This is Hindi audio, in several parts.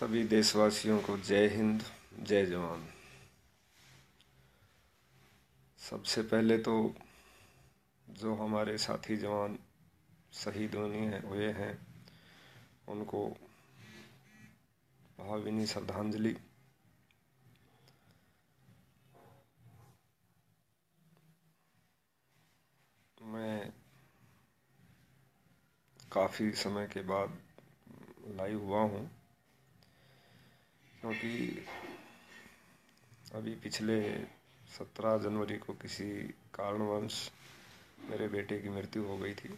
सभी देशवासियों को जय हिंद जय जवान सबसे पहले तो जो हमारे साथी जवान शहीद होने हुए हैं उनको भावभीनी श्रद्धांजलि मैं काफ़ी समय के बाद लाइव हुआ हूँ क्योंकि अभी पिछले सत्रह जनवरी को किसी कारणवंश मेरे बेटे की मृत्यु हो गई थी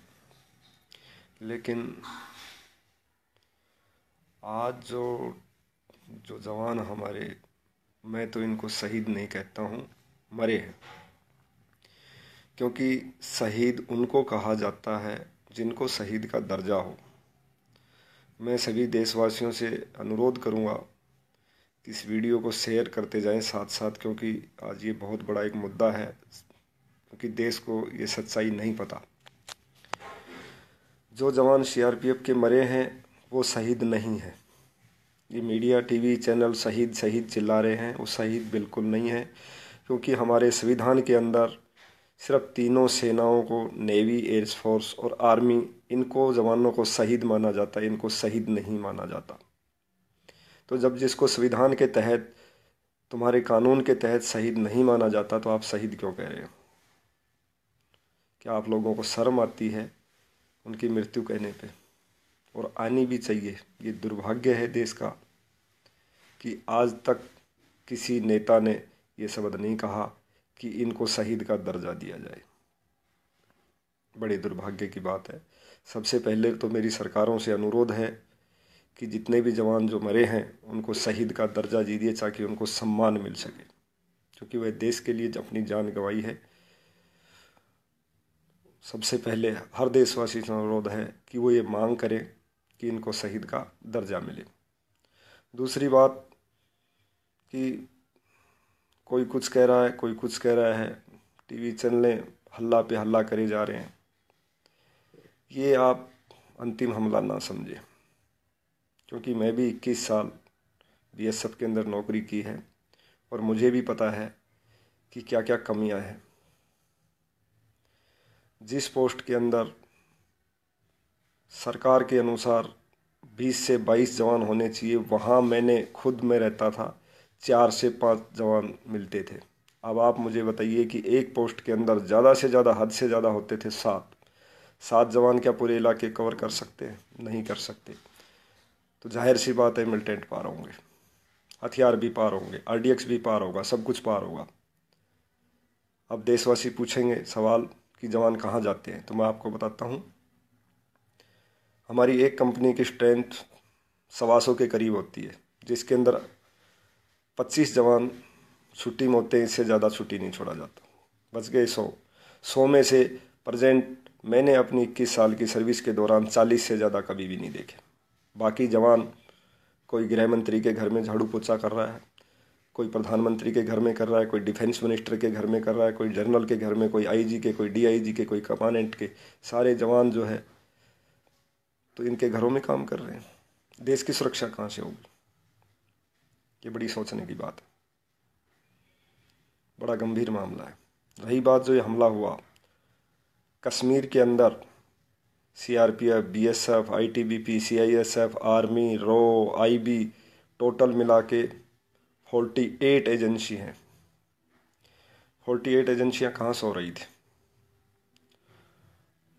लेकिन आज जो जो जवान हमारे मैं तो इनको शहीद नहीं कहता हूँ मरे हैं क्योंकि शहीद उनको कहा जाता है जिनको शहीद का दर्जा हो मैं सभी देशवासियों से अनुरोध करूँगा इस वीडियो को शेयर करते जाएं साथ साथ क्योंकि आज ये बहुत बड़ा एक मुद्दा है क्योंकि देश को ये सच्चाई नहीं पता जो जवान सीआरपीएफ के मरे हैं वो शहीद नहीं हैं ये मीडिया टीवी चैनल शहीद शहीद चिल्ला रहे हैं वो शहीद बिल्कुल नहीं है क्योंकि हमारे संविधान के अंदर सिर्फ तीनों सेनाओं को नेवी एयर फोर्स और आर्मी इनको जवानों को शहीद माना जाता है इनको शहीद नहीं माना जाता तो जब जिसको संविधान के तहत तुम्हारे कानून के तहत शहीद नहीं माना जाता तो आप शहीद क्यों कह रहे हो क्या आप लोगों को शर्म आती है उनकी मृत्यु कहने पे और आनी भी चाहिए ये दुर्भाग्य है देश का कि आज तक किसी नेता ने ये शब्द नहीं कहा कि इनको शहीद का दर्जा दिया जाए बड़े दुर्भाग्य की बात है सबसे पहले तो मेरी सरकारों से अनुरोध है कि जितने भी जवान जो मरे हैं उनको शहीद का दर्जा दीजिए ताकि उनको सम्मान मिल सके क्योंकि वह देश के लिए अपनी जान गंवाई है सबसे पहले हर देशवासी से अनुरोध है कि वो ये मांग करें कि इनको शहीद का दर्जा मिले दूसरी बात कि कोई कुछ कह रहा है कोई कुछ कह रहा है टीवी चैनलें हल्ला पे हल्ला करे जा रहे हैं ये आप अंतिम हमला ना समझें क्योंकि मैं भी इक्कीस साल बी के अंदर नौकरी की है और मुझे भी पता है कि क्या क्या कमियां हैं जिस पोस्ट के अंदर सरकार के अनुसार 20 से 22 जवान होने चाहिए वहाँ मैंने खुद में रहता था चार से पाँच जवान मिलते थे अब आप मुझे बताइए कि एक पोस्ट के अंदर ज़्यादा से ज़्यादा हद से ज़्यादा होते थे सात सात जवान क्या पूरे इलाके कवर कर सकते हैं नहीं कर सकते तो जाहिर सी बात है मिलिटेंट पार होंगे हथियार भी पार होंगे आर भी पार होगा सब कुछ पार होगा अब देशवासी पूछेंगे सवाल कि जवान कहाँ जाते हैं तो मैं आपको बताता हूँ हमारी एक कंपनी की स्ट्रेंथ सवा सौ के करीब होती है जिसके अंदर पच्चीस जवान छुट्टी में होते हैं इससे ज़्यादा छुट्टी नहीं छोड़ा जाता बच गए सौ सौ में से प्रजेंट मैंने अपनी इक्कीस साल की सर्विस के दौरान चालीस से ज़्यादा कभी भी नहीं देखे बाकी जवान कोई गृह मंत्री के घर में झाड़ू पोछा कर रहा है कोई प्रधानमंत्री के घर में कर रहा है कोई डिफेंस मिनिस्टर के घर में कर रहा है कोई जनरल के घर में कोई आईजी के कोई डीआईजी के कोई कमांडेंट के सारे जवान जो है तो इनके घरों में काम कर रहे हैं देश की सुरक्षा कहाँ से होगी ये बड़ी सोचने की बात है बड़ा गंभीर मामला है रही बात जो ये हमला हुआ कश्मीर के अंदर CRPF, BSF, ITBP, CISF, army रो आईबी टोटल मिला के फोर्टी एट एजेंसी हैं फोर्टी एट एजेंसियाँ कहाँ सो रही थी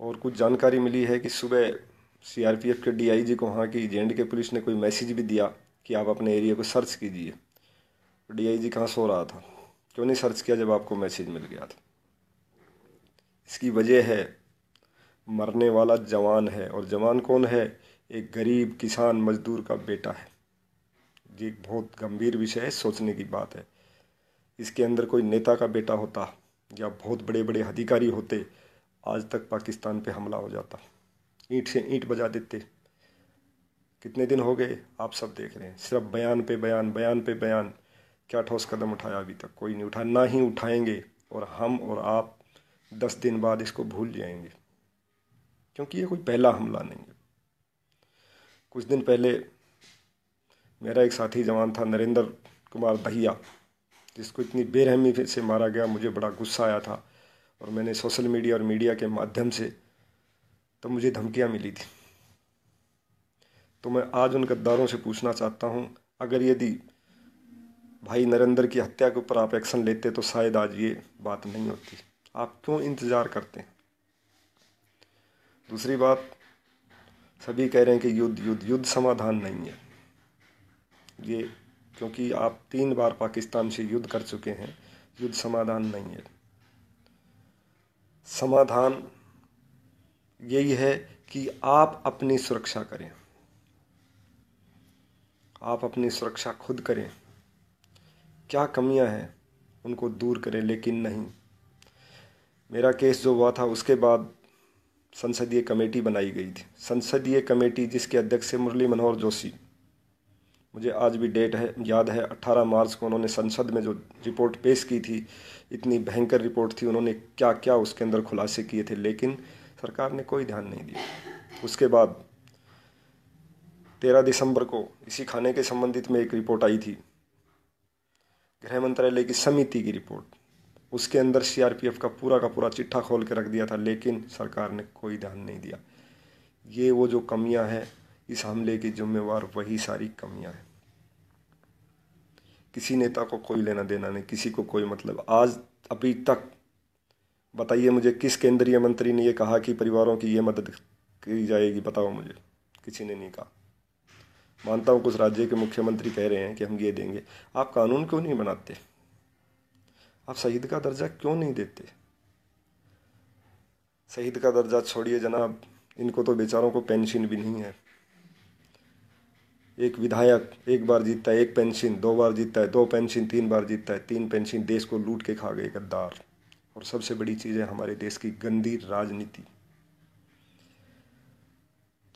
और कुछ जानकारी मिली है कि सुबह सीआरपीएफ के डीआईजी को वहाँ की जे के पुलिस ने कोई मैसेज भी दिया कि आप अपने एरिया को सर्च कीजिए डीआईजी कहाँ सो रहा था क्यों नहीं सर्च किया जब आपको मैसेज मिल गया था इसकी वजह है मरने वाला जवान है और जवान कौन है एक गरीब किसान मजदूर का बेटा है ये बहुत गंभीर विषय है सोचने की बात है इसके अंदर कोई नेता का बेटा होता या बहुत बड़े बड़े अधिकारी होते आज तक पाकिस्तान पे हमला हो जाता ईंट से ईंट बजा देते कितने दिन हो गए आप सब देख रहे हैं सिर्फ बयान पे बयान बयान पे बयान क्या ठोस कदम उठाया अभी तक कोई नहीं उठा ना ही उठाएंगे और हम और आप दस दिन बाद इसको भूल जाएंगे क्योंकि ये कोई पहला हमला नहीं है कुछ दिन पहले मेरा एक साथी जवान था नरेंद्र कुमार दहिया जिसको इतनी बेरहमी से मारा गया मुझे बड़ा गुस्सा आया था और मैंने सोशल मीडिया और मीडिया के माध्यम से तो मुझे धमकियाँ मिली थी तो मैं आज उन गद्दारों से पूछना चाहता हूँ अगर यदि भाई नरेंद्र की हत्या के ऊपर आप एक्शन लेते तो शायद आज ये बात नहीं होती आप क्यों इंतज़ार करते हैं दूसरी बात सभी कह रहे हैं कि युद्ध युद्ध युद्ध समाधान नहीं है ये क्योंकि आप तीन बार पाकिस्तान से युद्ध कर चुके हैं युद्ध समाधान नहीं है समाधान यही है कि आप अपनी सुरक्षा करें आप अपनी सुरक्षा खुद करें क्या कमियां हैं उनको दूर करें लेकिन नहीं मेरा केस जो हुआ था उसके बाद संसदीय कमेटी बनाई गई थी संसदीय कमेटी जिसके अध्यक्ष थे मुरली मनोहर जोशी मुझे आज भी डेट है याद है 18 मार्च को उन्होंने संसद में जो रिपोर्ट पेश की थी इतनी भयंकर रिपोर्ट थी उन्होंने क्या क्या उसके अंदर खुलासे किए थे लेकिन सरकार ने कोई ध्यान नहीं दिया उसके बाद तेरह दिसंबर को इसी खाने के संबंधित में एक रिपोर्ट आई थी गृह मंत्रालय की समिति की रिपोर्ट उसके अंदर सीआरपीएफ का पूरा का पूरा चिट्ठा खोल के रख दिया था लेकिन सरकार ने कोई ध्यान नहीं दिया ये वो जो कमियां हैं इस हमले की जिम्मेवार वही सारी कमियां हैं किसी नेता को कोई लेना देना नहीं किसी को कोई मतलब आज अभी तक बताइए मुझे किस केंद्रीय मंत्री ने ये कहा कि परिवारों की ये मदद की जाएगी बताओ मुझे किसी ने नहीं कहा मानता हूँ कुछ राज्य के मुख्यमंत्री कह रहे हैं कि हम ये देंगे आप कानून क्यों नहीं बनाते आप शहीद का दर्जा क्यों नहीं देते शहीद का दर्जा छोड़िए जनाब इनको तो बेचारों को पेंशन भी नहीं है एक विधायक एक बार जीतता है एक पेंशन दो बार जीतता है दो पेंशन तीन बार जीतता है तीन पेंशन देश को लूट के खा गए गद्दार और सबसे बड़ी चीज़ है हमारे देश की गंदी राजनीति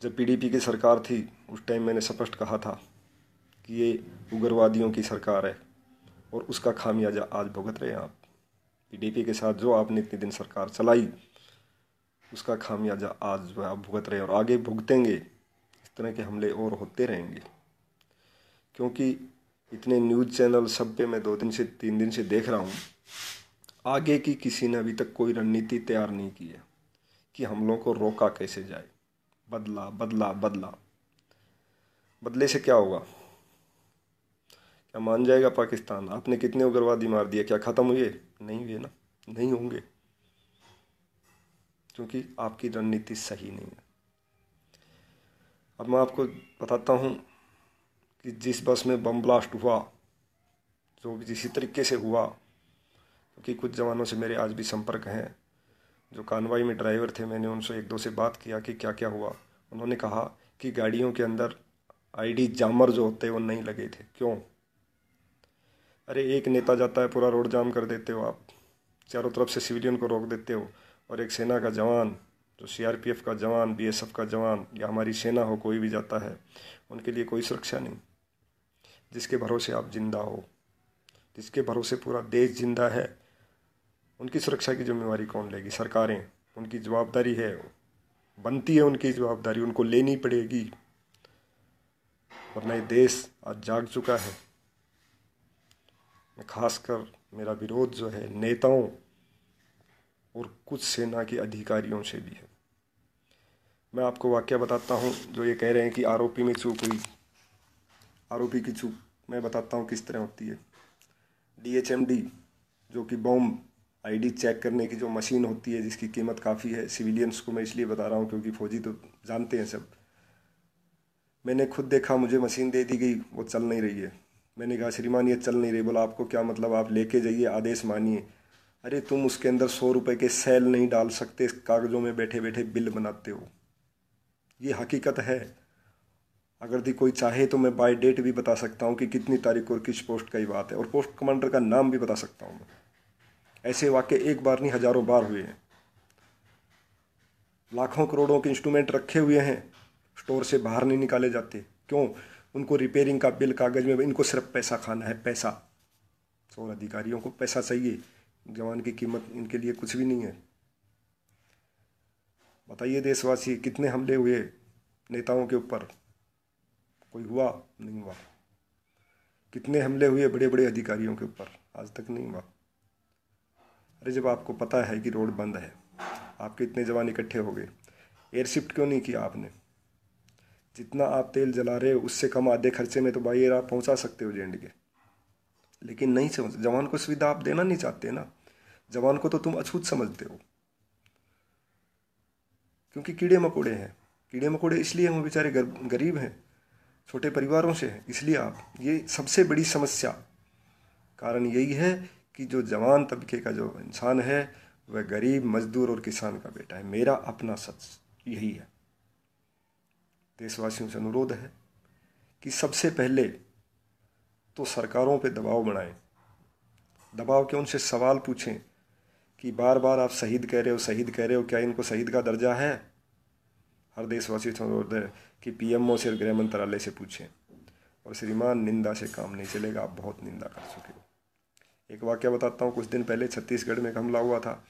जब पीडीपी की सरकार थी उस टाइम मैंने स्पष्ट कहा था कि ये उग्रवादियों की सरकार है और उसका खामियाजा आज भुगत रहे हैं आप पीडीपी के साथ जो आपने इतने दिन सरकार चलाई उसका खामियाजा आज जो है आप भुगत रहे हैं और आगे भुगतेंगे इस तरह के हमले और होते रहेंगे क्योंकि इतने न्यूज़ चैनल सब पे मैं दो दिन से तीन दिन से देख रहा हूँ आगे की किसी ने अभी तक कोई रणनीति तैयार नहीं की है कि हमलों को रोका कैसे जाए बदला बदला बदला बदले से क्या होगा क्या मान जाएगा पाकिस्तान आपने कितने उग्रवादी मार दिया क्या ख़त्म हुए नहीं हुए ना नहीं होंगे क्योंकि आपकी रणनीति सही नहीं है अब मैं आपको बताता हूँ कि जिस बस में बम ब्लास्ट हुआ जो भी जिस तरीके से हुआ क्योंकि कुछ जवानों से मेरे आज भी संपर्क हैं जो कानवाई में ड्राइवर थे मैंने उनसे एक दो से बात किया कि क्या क्या हुआ उन्होंने कहा कि गाड़ियों के अंदर आईडी जामर जो होते हैं वो नहीं लगे थे क्यों अरे एक नेता जाता है पूरा रोड जाम कर देते हो आप चारों तरफ से सिविलियन को रोक देते हो और एक सेना का जवान जो सी का जवान बी का जवान या हमारी सेना हो कोई भी जाता है उनके लिए कोई सुरक्षा नहीं जिसके भरोसे आप जिंदा हो जिसके भरोसे पूरा देश जिंदा है उनकी सुरक्षा की जिम्मेवारी कौन लेगी सरकारें उनकी जवाबदारी है बनती है उनकी जवाबदारी उनको लेनी पड़ेगी वरना ये देश आज जाग चुका है खासकर मेरा विरोध जो है नेताओं और कुछ सेना के अधिकारियों से भी है मैं आपको वाक्य बताता हूँ जो ये कह रहे हैं कि आरोपी में चूक हुई आरोपी की चूक मैं बताता हूँ किस तरह होती है डीएचएमडी जो कि बॉम्ब आईडी चेक करने की जो मशीन होती है जिसकी कीमत काफ़ी है सिविलियंस को मैं इसलिए बता रहा हूँ क्योंकि फौजी तो जानते हैं सब मैंने खुद देखा मुझे मशीन दे दी गई वो चल नहीं रही है मैंने कहा श्रीमान ये चल नहीं रही बोला आपको क्या मतलब आप लेके जाइए आदेश मानिए अरे तुम उसके अंदर सौ रुपए के सेल नहीं डाल सकते कागज़ों में बैठे बैठे बिल बनाते हो ये हकीकत है अगर दी कोई चाहे तो मैं बाय डेट भी बता सकता हूँ कि कितनी तारीख और किस पोस्ट का ही बात है और पोस्ट कमांडर का नाम भी बता सकता हूँ मैं ऐसे वाक्य एक बार नहीं हज़ारों बार हुए हैं लाखों करोड़ों के इंस्ट्रूमेंट रखे हुए हैं स्टोर से बाहर नहीं निकाले जाते क्यों उनको रिपेयरिंग का बिल कागज़ में इनको सिर्फ पैसा खाना है पैसा तो और अधिकारियों को पैसा चाहिए जवान की कीमत इनके लिए कुछ भी नहीं है बताइए देशवासी कितने हमले हुए नेताओं के ऊपर कोई हुआ नहीं हुआ कितने हमले हुए बड़े बड़े अधिकारियों के ऊपर आज तक नहीं हुआ अरे जब आपको पता है कि रोड बंद है आपके इतने जवान इकट्ठे हो गए एयरशिफ्ट क्यों नहीं किया आपने जितना आप तेल जला रहे हो उससे कम आधे खर्चे में तो भाई आप पहुंचा सकते हो जे के लेकिन नहीं समझ जवान को सुविधा आप देना नहीं चाहते ना जवान को तो तुम अछूत समझते हो क्योंकि कीड़े मकोड़े हैं कीड़े मकोड़े इसलिए हम बेचारे गर, गरीब हैं छोटे परिवारों से हैं इसलिए आप ये सबसे बड़ी समस्या कारण यही है कि जो जवान तबके का जो इंसान है वह गरीब मजदूर और किसान का बेटा है मेरा अपना सच यही है देशवासियों से अनुरोध है कि सबसे पहले तो सरकारों पे दबाव बनाएं दबाव के उनसे सवाल पूछें कि बार बार आप शहीद कह रहे हो शहीद कह रहे हो क्या इनको शहीद का दर्जा है हर देशवासी से अनुरोध है कि पीएमओ से गृह मंत्रालय से पूछें और श्रीमान निंदा से काम नहीं चलेगा आप बहुत निंदा कर चुके हो एक वाक्य बताता हूँ कुछ दिन पहले छत्तीसगढ़ में एक हमला हुआ था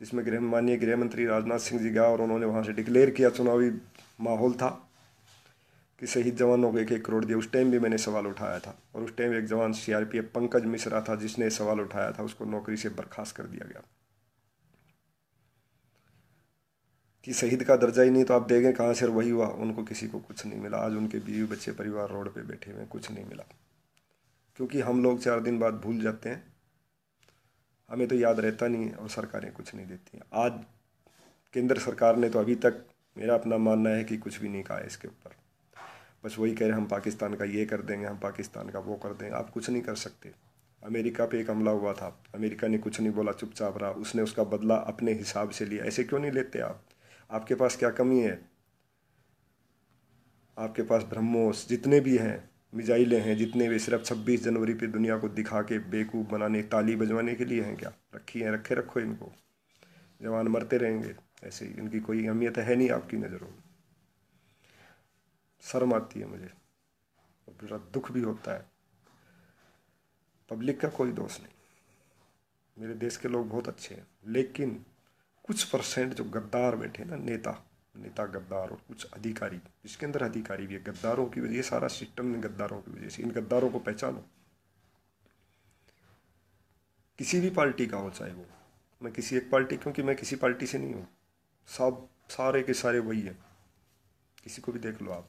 जिसमें गृह माननीय गृह मंत्री राजनाथ सिंह जी गया और उन्होंने वहाँ से डिक्लेयर किया चुनावी माहौल था कि शहीद जवानों को एक एक करोड़ दिया उस टाइम भी मैंने सवाल उठाया था और उस टाइम एक जवान सीआरपीएफ पंकज मिश्रा था जिसने सवाल उठाया था उसको नौकरी से बर्खास्त कर दिया गया कि शहीद का दर्जा ही नहीं तो आप देखें कहाँ से वही हुआ उनको किसी को कुछ नहीं मिला आज उनके बीवी बच्चे परिवार रोड पे बैठे हुए कुछ नहीं मिला क्योंकि हम लोग चार दिन बाद भूल जाते हैं हमें तो याद रहता नहीं है और सरकारें कुछ नहीं देती हैं आज केंद्र सरकार ने तो अभी तक मेरा अपना मानना है कि कुछ भी नहीं कहा इसके ऊपर बस वही कह रहे हम पाकिस्तान का ये कर देंगे हम पाकिस्तान का वो कर देंगे आप कुछ नहीं कर सकते अमेरिका पे एक हमला हुआ था अमेरिका ने कुछ नहीं बोला चुपचाप रहा उसने उसका बदला अपने हिसाब से लिया ऐसे क्यों नहीं लेते आप आपके पास क्या कमी है आपके पास ब्रह्मोस जितने भी हैं मिजाइलें हैं जितने भी सिर्फ छब्बीस जनवरी पे दुनिया को दिखा के बेवकूफ़ बनाने ताली बजवाने के लिए हैं क्या रखी हैं रखे रखो इनको जवान मरते रहेंगे ऐसे ही इनकी कोई अहमियत है नहीं आपकी नज़रों में शर्म आती है मुझे और बड़ा दुख भी होता है पब्लिक का कोई दोष नहीं मेरे देश के लोग बहुत अच्छे हैं लेकिन कुछ परसेंट जो गद्दार बैठे ना नेता नेता गद्दार और कुछ अधिकारी इसके अंदर अधिकारी भी है गद्दारों की वजह सारा सिस्टम इन गद्दारों की वजह से इन गद्दारों को पहचानो किसी भी पार्टी का हो चाहे वो मैं किसी एक पार्टी क्योंकि मैं किसी पार्टी से नहीं हूँ सब सारे के सारे वही है किसी को भी देख लो आप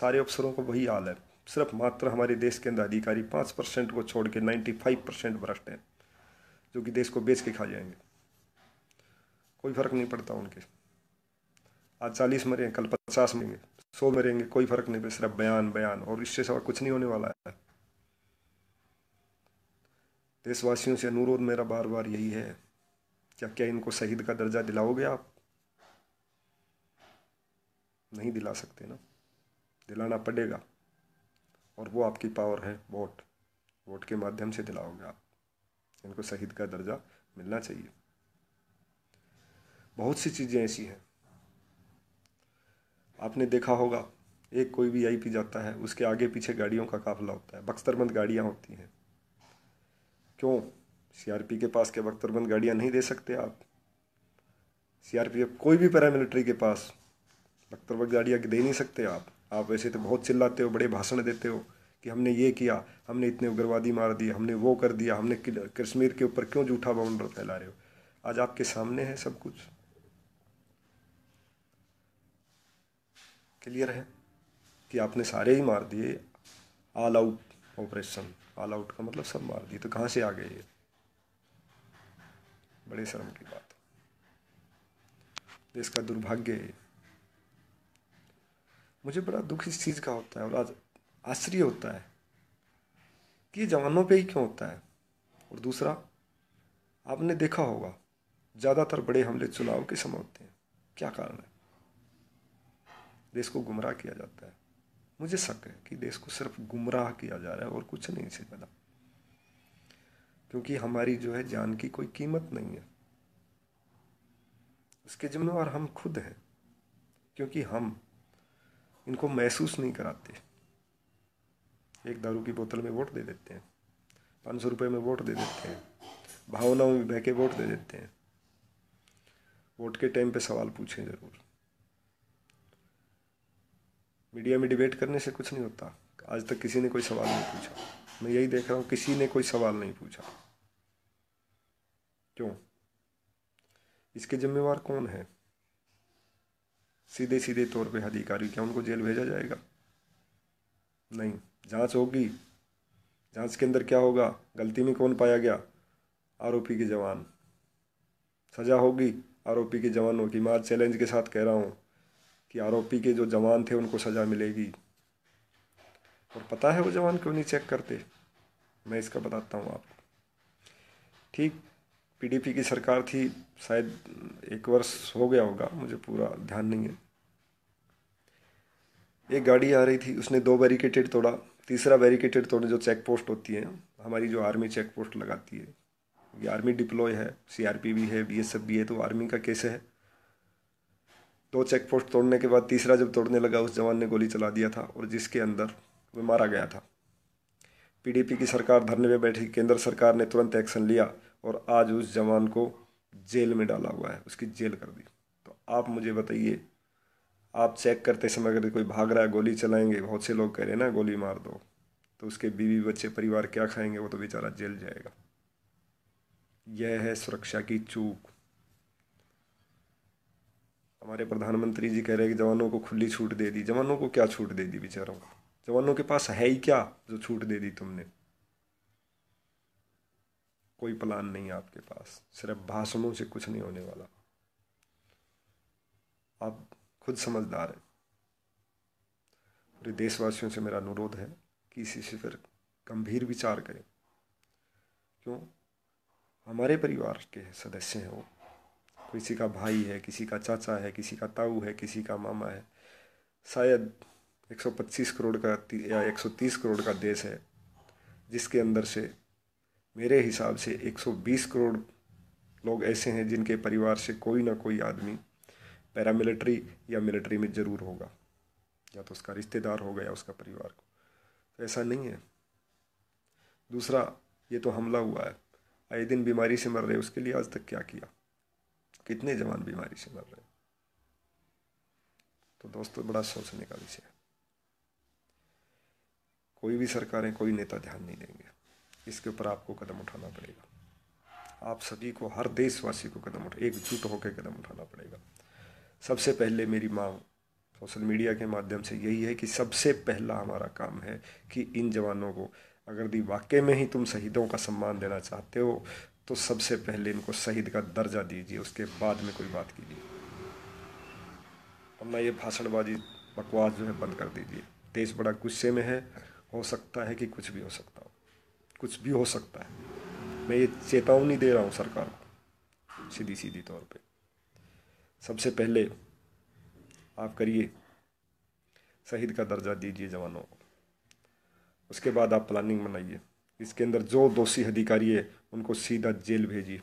सारे अफसरों को वही हाल है सिर्फ मात्र हमारे देश के अंदर अधिकारी पाँच परसेंट को छोड़ के नाइन्टी फाइव परसेंट भ्रष्ट हैं जो कि देश को बेच के खा जाएंगे कोई फ़र्क नहीं पड़ता उनके आज चालीस मरेंगे कल पचास मरेंगे सौ मरेंगे कोई फ़र्क नहीं पड़ता सिर्फ बयान बयान और इससे सवा कुछ नहीं होने वाला है देशवासियों से अनुरोध मेरा बार बार यही है क्या क्या इनको शहीद का दर्जा दिलाओगे आप नहीं दिला सकते ना दिलाना पड़ेगा और वो आपकी पावर है वोट वोट के माध्यम से दिलाओगे आप इनको शहीद का दर्जा मिलना चाहिए बहुत सी चीज़ें ऐसी हैं आपने देखा होगा एक कोई भी आई पी जाता है उसके आगे पीछे गाड़ियों का काफिला होता है बख्तरबंद गाड़ियाँ होती हैं क्यों सीआरपी के पास क्या बख्तरबंद गाड़ियाँ नहीं दे सकते आप सीआरपीएफ कोई भी पैरामिलिट्री के पास वक्त पर गाड़ी आगे दे नहीं सकते आप आप वैसे तो बहुत चिल्लाते हो बड़े भाषण देते हो कि हमने ये किया हमने इतने उग्रवादी मार दिए हमने वो कर दिया हमने कश्मीर के ऊपर क्यों जूठा बाउंडर फैला रहे हो आज आपके सामने है सब कुछ क्लियर है कि आपने सारे ही मार दिए all out operation all out का मतलब सब मार दिए तो कहाँ से आ गए ये बड़े शर्म की बात देश का दुर्भाग्य है मुझे बड़ा दुख इस चीज़ का होता है और आश्चर्य होता है कि ये जवानों पे ही क्यों होता है और दूसरा आपने देखा होगा ज़्यादातर बड़े हमले चुनाव के समय होते हैं क्या कारण है देश को गुमराह किया जाता है मुझे शक है कि देश को सिर्फ गुमराह किया जा रहा है और कुछ नहीं से ज़्यादा क्योंकि हमारी जो है जान की कोई कीमत नहीं है उसके जिम्मेवार हम खुद हैं क्योंकि हम इनको महसूस नहीं कराते एक दारू की बोतल में वोट दे देते हैं पाँच सौ रुपये में वोट दे देते हैं भावनाओं में बह के वोट दे देते हैं वोट के टाइम पे सवाल पूछें ज़रूर मीडिया में डिबेट करने से कुछ नहीं होता आज तक किसी ने कोई सवाल नहीं पूछा मैं यही देख रहा हूँ किसी ने कोई सवाल नहीं पूछा क्यों इसके जिम्मेवार कौन है सीधे सीधे तौर पे अधिकारी क्या उनको जेल भेजा जाएगा नहीं जांच होगी जांच के अंदर क्या होगा गलती में कौन पाया गया आरोपी के जवान सजा होगी आरोपी के जवानों की मैं चैलेंज के साथ कह रहा हूँ कि आरोपी के जो जवान थे उनको सज़ा मिलेगी और पता है वो जवान क्यों नहीं चेक करते मैं इसका बताता हूँ आपको ठीक पीडीपी की सरकार थी शायद एक वर्ष हो गया होगा मुझे पूरा ध्यान नहीं है एक गाड़ी आ रही थी उसने दो बैरिकेटेड तोड़ा तीसरा बैरिकेटेड तोड़ने जो चेक पोस्ट होती है हमारी जो आर्मी चेक पोस्ट लगाती है ये आर्मी डिप्लॉय है सीआरपी भी है बी भी है तो आर्मी का केस है दो चेक पोस्ट तोड़ने के बाद तीसरा जब तोड़ने लगा उस जवान ने गोली चला दिया था और जिसके अंदर वह मारा गया था पीडीपी की सरकार धरने में बैठी केंद्र सरकार ने तुरंत एक्शन लिया और आज उस जवान को जेल में डाला हुआ है उसकी जेल कर दी तो आप मुझे बताइए आप चेक करते समय अगर कोई भाग रहा है गोली चलाएंगे बहुत से लोग कह रहे हैं ना गोली मार दो तो उसके बीवी बच्चे परिवार क्या खाएंगे वो तो बेचारा जेल जाएगा यह है सुरक्षा की चूक हमारे प्रधानमंत्री जी कह रहे हैं कि जवानों को खुली छूट दे दी जवानों को क्या छूट दे दी बेचारों को जवानों के पास है ही क्या जो छूट दे दी तुमने कोई प्लान नहीं आपके पास सिर्फ भाषणों से कुछ नहीं होने वाला आप खुद समझदार हैं पूरे देशवासियों से मेरा अनुरोध है कि इसी से फिर गंभीर विचार करें क्यों हमारे परिवार के सदस्य हैं वो किसी का भाई है किसी का चाचा है किसी का ताऊ है किसी का मामा है शायद 125 करोड़ का या 130 करोड़ का देश है जिसके अंदर से मेरे हिसाब से 120 करोड़ लोग ऐसे हैं जिनके परिवार से कोई ना कोई आदमी पैरामिलिट्री या मिलिट्री में ज़रूर होगा या तो उसका रिश्तेदार होगा या उसका परिवार को तो ऐसा नहीं है दूसरा ये तो हमला हुआ है आए दिन बीमारी से मर रहे उसके लिए आज तक क्या किया कितने जवान बीमारी से मर रहे तो दोस्तों बड़ा सोचने का विषय है कोई भी सरकारें कोई नेता ध्यान नहीं देंगे इसके ऊपर आपको कदम उठाना पड़ेगा आप सभी को हर देशवासी को कदम उठा एकजुट होकर कदम उठाना पड़ेगा सबसे पहले मेरी मांग सोशल मीडिया के माध्यम से यही है कि सबसे पहला हमारा काम है कि इन जवानों को अगर दी वाकई में ही तुम शहीदों का सम्मान देना चाहते हो तो सबसे पहले इनको शहीद का दर्जा दीजिए उसके बाद में कोई बात कीजिए अपना ये भाषणबाजी बकवास जो है बंद कर दीजिए देश बड़ा गुस्से में है हो सकता है कि कुछ भी हो सकता कुछ भी हो सकता है मैं ये चेतावनी दे रहा हूँ सरकार को सीधी सीधी तौर पे सबसे पहले आप करिए शहीद का दर्जा दीजिए जवानों को उसके बाद आप प्लानिंग बनाइए इसके अंदर जो दोषी अधिकारी है उनको सीधा जेल भेजिए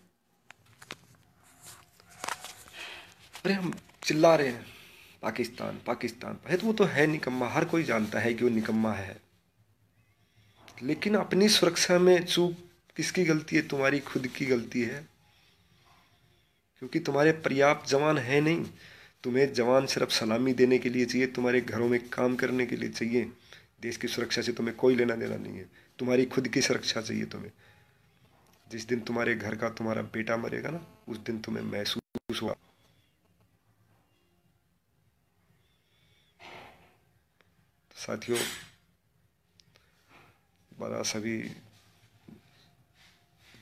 अरे हम चिल्ला रहे हैं पाकिस्तान पाकिस्तान है तो वो तो है निकम्मा हर कोई जानता है कि वो निकम्मा है लेकिन अपनी सुरक्षा में चूक किसकी गलती है तुम्हारी खुद की गलती है क्योंकि तुम्हारे पर्याप्त जवान है नहीं तुम्हें जवान सिर्फ सलामी देने के लिए चाहिए तुम्हारे घरों में काम करने के लिए चाहिए देश की सुरक्षा से तुम्हें कोई लेना देना नहीं है तुम्हारी खुद की सुरक्षा चाहिए तुम्हें जिस दिन तुम्हारे घर का तुम्हारा बेटा मरेगा ना उस दिन तुम्हें महसूस हुआ साथियों हमारा सभी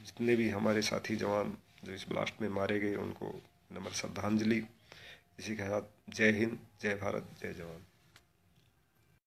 जितने भी हमारे साथी जवान जो इस ब्लास्ट में मारे गए उनको नम्र श्रद्धांजलि इसी के साथ जय हिंद जय भारत जय जवान